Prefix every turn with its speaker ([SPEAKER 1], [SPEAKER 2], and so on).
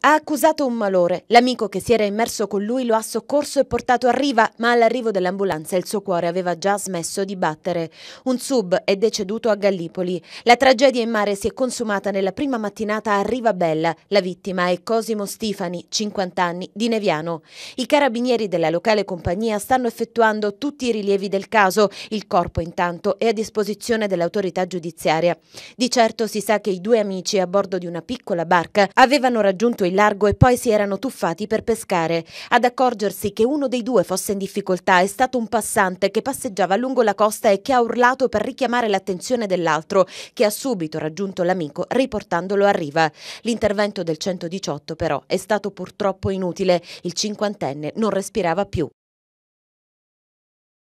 [SPEAKER 1] Ha accusato un malore. L'amico che si era immerso con lui lo ha soccorso e portato a riva, ma all'arrivo dell'ambulanza il suo cuore aveva già smesso di battere. Un sub è deceduto a Gallipoli. La tragedia in mare si è consumata nella prima mattinata a Riva Bella. La vittima è Cosimo Stifani, 50 anni, di Neviano. I carabinieri della locale compagnia stanno effettuando tutti i rilievi del caso. Il corpo intanto è a disposizione dell'autorità giudiziaria. Di certo si sa che i due amici a bordo di una piccola barca avevano raggiunto scordato il largo e poi si erano tuffati per pescare. Ad accorgersi che uno dei due fosse in difficoltà è stato un passante che passeggiava lungo la costa e che ha urlato per richiamare l'attenzione dell'altro, che ha subito raggiunto l'amico riportandolo a riva. L'intervento del 118 però è stato purtroppo inutile. Il cinquantenne non respirava più.